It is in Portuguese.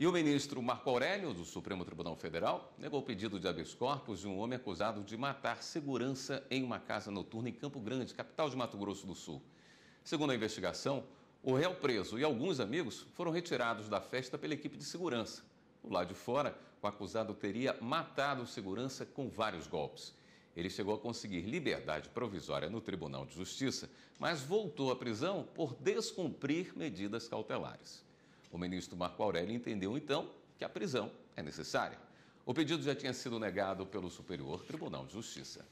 E o ministro Marco Aurélio, do Supremo Tribunal Federal, negou o pedido de habeas corpus de um homem acusado de matar segurança em uma casa noturna em Campo Grande, capital de Mato Grosso do Sul. Segundo a investigação, o réu preso e alguns amigos foram retirados da festa pela equipe de segurança. Do lado de fora, o acusado teria matado o segurança com vários golpes. Ele chegou a conseguir liberdade provisória no Tribunal de Justiça, mas voltou à prisão por descumprir medidas cautelares. O ministro Marco Aurélio entendeu então que a prisão é necessária. O pedido já tinha sido negado pelo Superior Tribunal de Justiça.